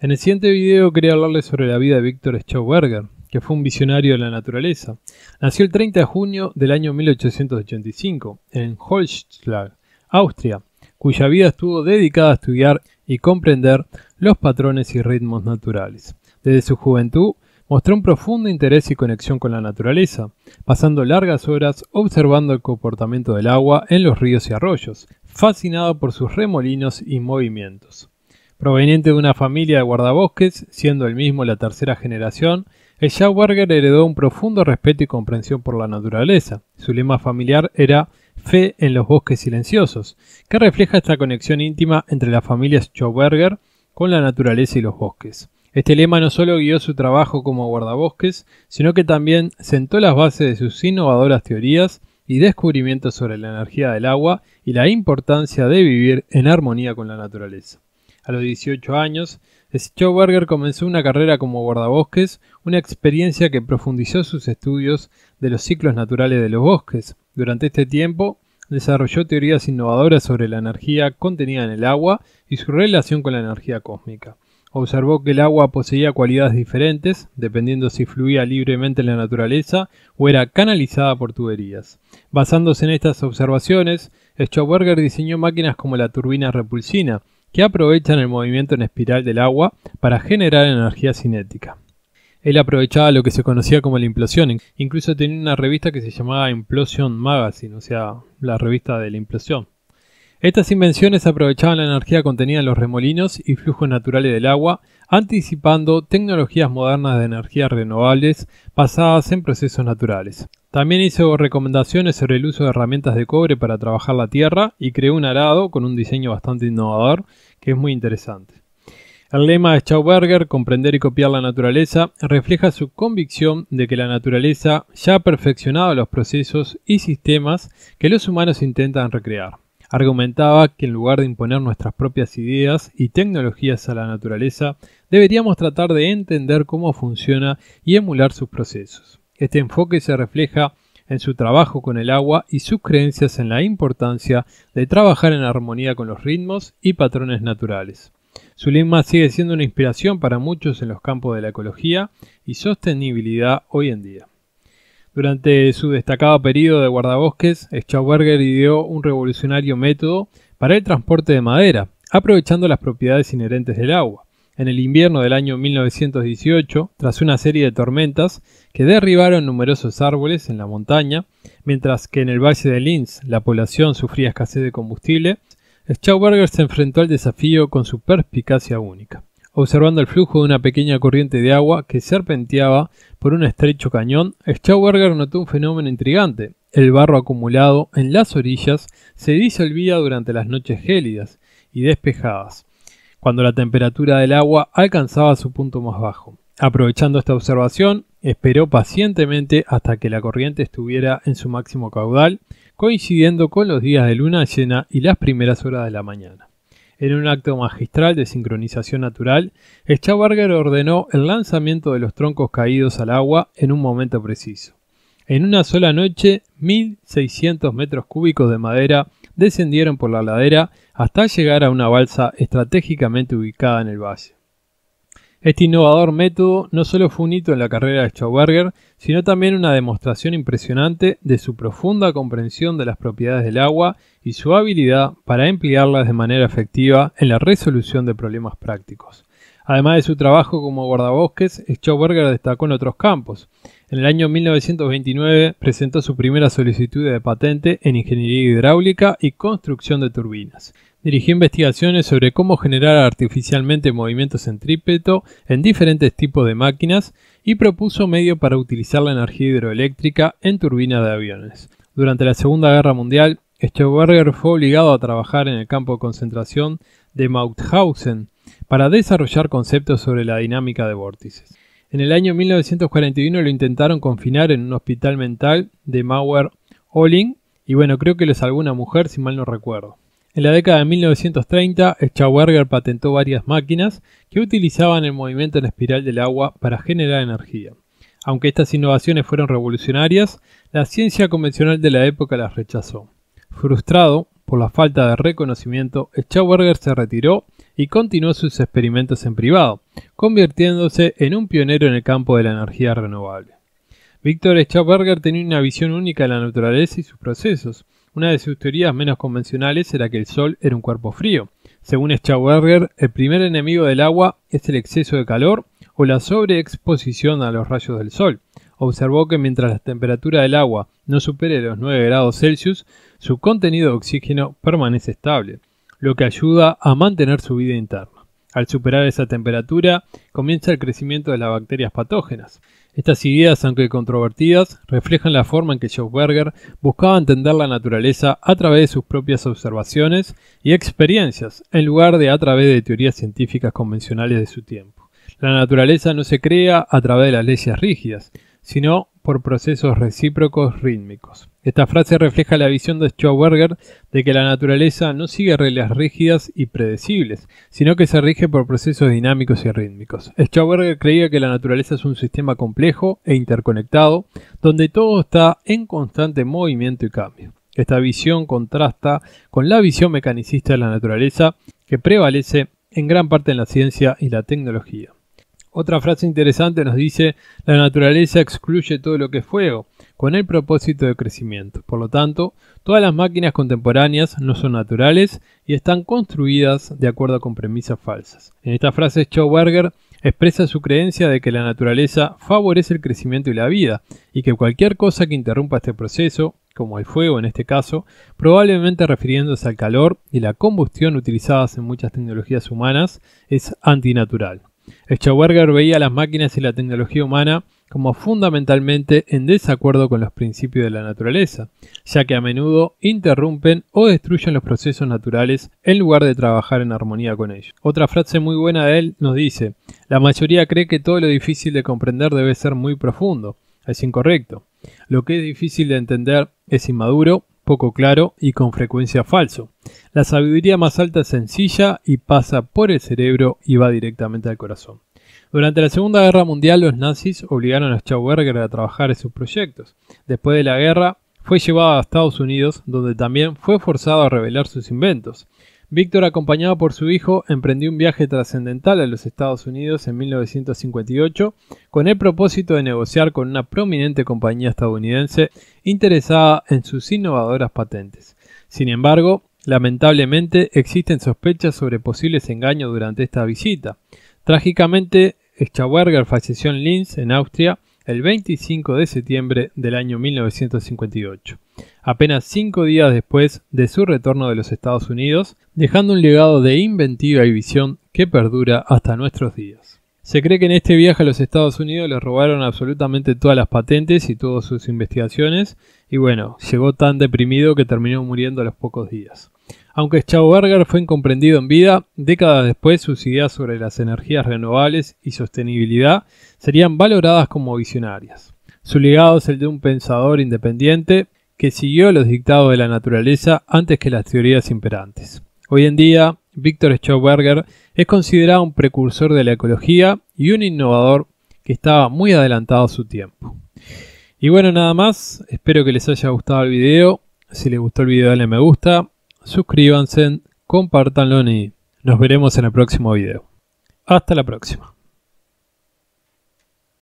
En el siguiente video quería hablarles sobre la vida de Víctor Schauberger, que fue un visionario de la naturaleza. Nació el 30 de junio del año 1885 en Holzschlag, Austria, cuya vida estuvo dedicada a estudiar y comprender los patrones y ritmos naturales. Desde su juventud mostró un profundo interés y conexión con la naturaleza, pasando largas horas observando el comportamiento del agua en los ríos y arroyos, fascinado por sus remolinos y movimientos. Proveniente de una familia de guardabosques, siendo él mismo la tercera generación, el Schauberger heredó un profundo respeto y comprensión por la naturaleza. Su lema familiar era Fe en los bosques silenciosos, que refleja esta conexión íntima entre las familias Schauberger con la naturaleza y los bosques. Este lema no solo guió su trabajo como guardabosques, sino que también sentó las bases de sus innovadoras teorías y descubrimientos sobre la energía del agua y la importancia de vivir en armonía con la naturaleza a los 18 años, Schauberger comenzó una carrera como guardabosques, una experiencia que profundizó sus estudios de los ciclos naturales de los bosques. Durante este tiempo, desarrolló teorías innovadoras sobre la energía contenida en el agua y su relación con la energía cósmica. Observó que el agua poseía cualidades diferentes, dependiendo si fluía libremente en la naturaleza o era canalizada por tuberías. Basándose en estas observaciones, Schauberger diseñó máquinas como la turbina repulsina, que aprovechan el movimiento en espiral del agua para generar energía cinética. Él aprovechaba lo que se conocía como la implosión, incluso tenía una revista que se llamaba Implosion Magazine, o sea, la revista de la implosión. Estas invenciones aprovechaban la energía contenida en los remolinos y flujos naturales del agua, anticipando tecnologías modernas de energías renovables basadas en procesos naturales. También hizo recomendaciones sobre el uso de herramientas de cobre para trabajar la tierra y creó un arado con un diseño bastante innovador que es muy interesante. El lema de Schauberger, comprender y copiar la naturaleza, refleja su convicción de que la naturaleza ya ha perfeccionado los procesos y sistemas que los humanos intentan recrear. Argumentaba que en lugar de imponer nuestras propias ideas y tecnologías a la naturaleza, deberíamos tratar de entender cómo funciona y emular sus procesos. Este enfoque se refleja en su trabajo con el agua y sus creencias en la importancia de trabajar en armonía con los ritmos y patrones naturales. Su lema sigue siendo una inspiración para muchos en los campos de la ecología y sostenibilidad hoy en día. Durante su destacado periodo de guardabosques, Schauberger ideó un revolucionario método para el transporte de madera, aprovechando las propiedades inherentes del agua. En el invierno del año 1918, tras una serie de tormentas que derribaron numerosos árboles en la montaña, mientras que en el valle de Linz la población sufría escasez de combustible, Schauberger se enfrentó al desafío con su perspicacia única observando el flujo de una pequeña corriente de agua que serpenteaba por un estrecho cañón, Schauberger notó un fenómeno intrigante. El barro acumulado en las orillas se disolvía durante las noches gélidas y despejadas, cuando la temperatura del agua alcanzaba su punto más bajo. Aprovechando esta observación, esperó pacientemente hasta que la corriente estuviera en su máximo caudal, coincidiendo con los días de luna llena y las primeras horas de la mañana. En un acto magistral de sincronización natural, Schabarger ordenó el lanzamiento de los troncos caídos al agua en un momento preciso. En una sola noche, 1.600 metros cúbicos de madera descendieron por la ladera hasta llegar a una balsa estratégicamente ubicada en el valle. Este innovador método no solo fue un hito en la carrera de Schauberger, sino también una demostración impresionante de su profunda comprensión de las propiedades del agua y su habilidad para emplearlas de manera efectiva en la resolución de problemas prácticos. Además de su trabajo como guardabosques, Schauberger destacó en otros campos. En el año 1929 presentó su primera solicitud de patente en ingeniería hidráulica y construcción de turbinas. Dirigió investigaciones sobre cómo generar artificialmente en centrípeto en diferentes tipos de máquinas y propuso medio para utilizar la energía hidroeléctrica en turbinas de aviones. Durante la Segunda Guerra Mundial, Schauberger fue obligado a trabajar en el campo de concentración de Mauthausen para desarrollar conceptos sobre la dinámica de vórtices. En el año 1941 lo intentaron confinar en un hospital mental de Mauer Holling y bueno, creo que lo salvó una mujer si mal no recuerdo. En la década de 1930, Schauberger patentó varias máquinas que utilizaban el movimiento en espiral del agua para generar energía. Aunque estas innovaciones fueron revolucionarias, la ciencia convencional de la época las rechazó. Frustrado por la falta de reconocimiento, Schauberger se retiró y continuó sus experimentos en privado, convirtiéndose en un pionero en el campo de la energía renovable. Víctor Schauberger tenía una visión única de la naturaleza y sus procesos, una de sus teorías menos convencionales era que el Sol era un cuerpo frío. Según Schauberger, el primer enemigo del agua es el exceso de calor o la sobreexposición a los rayos del Sol. Observó que mientras la temperatura del agua no supere los 9 grados Celsius, su contenido de oxígeno permanece estable, lo que ayuda a mantener su vida interna. Al superar esa temperatura, comienza el crecimiento de las bacterias patógenas. Estas ideas, aunque controvertidas, reflejan la forma en que Schopenhauer buscaba entender la naturaleza a través de sus propias observaciones y experiencias, en lugar de a través de teorías científicas convencionales de su tiempo. La naturaleza no se crea a través de las leyes rígidas, sino por procesos recíprocos rítmicos. Esta frase refleja la visión de Schauberger de que la naturaleza no sigue reglas rígidas y predecibles, sino que se rige por procesos dinámicos y rítmicos. Schauberger creía que la naturaleza es un sistema complejo e interconectado, donde todo está en constante movimiento y cambio. Esta visión contrasta con la visión mecanicista de la naturaleza que prevalece en gran parte en la ciencia y la tecnología. Otra frase interesante nos dice, la naturaleza excluye todo lo que es fuego, con el propósito de crecimiento. Por lo tanto, todas las máquinas contemporáneas no son naturales y están construidas de acuerdo con premisas falsas. En esta frase, Schauberger expresa su creencia de que la naturaleza favorece el crecimiento y la vida, y que cualquier cosa que interrumpa este proceso, como el fuego en este caso, probablemente refiriéndose al calor y la combustión utilizadas en muchas tecnologías humanas, es antinatural. Schauberger veía las máquinas y la tecnología humana como fundamentalmente en desacuerdo con los principios de la naturaleza, ya que a menudo interrumpen o destruyen los procesos naturales en lugar de trabajar en armonía con ellos. Otra frase muy buena de él nos dice, la mayoría cree que todo lo difícil de comprender debe ser muy profundo, es incorrecto. Lo que es difícil de entender es inmaduro poco claro y con frecuencia falso. La sabiduría más alta es sencilla y pasa por el cerebro y va directamente al corazón. Durante la Segunda Guerra Mundial los nazis obligaron a Schauberger a trabajar en sus proyectos. Después de la guerra fue llevado a Estados Unidos, donde también fue forzado a revelar sus inventos. Víctor, acompañado por su hijo, emprendió un viaje trascendental a los Estados Unidos en 1958 con el propósito de negociar con una prominente compañía estadounidense interesada en sus innovadoras patentes. Sin embargo, lamentablemente existen sospechas sobre posibles engaños durante esta visita. Trágicamente, Schauerger falleció en Linz, en Austria, el 25 de septiembre del año 1958, apenas cinco días después de su retorno de los Estados Unidos, dejando un legado de inventiva y visión que perdura hasta nuestros días. Se cree que en este viaje a los Estados Unidos le robaron absolutamente todas las patentes y todas sus investigaciones, y bueno, llegó tan deprimido que terminó muriendo a los pocos días. Aunque Schauberger fue incomprendido en vida, décadas después sus ideas sobre las energías renovables y sostenibilidad serían valoradas como visionarias. Su legado es el de un pensador independiente que siguió los dictados de la naturaleza antes que las teorías imperantes. Hoy en día, Víctor Schauberger es considerado un precursor de la ecología y un innovador que estaba muy adelantado a su tiempo. Y bueno, nada más, espero que les haya gustado el video. Si les gustó el video, denle me gusta suscríbanse, compartanlo y nos veremos en el próximo video. Hasta la próxima.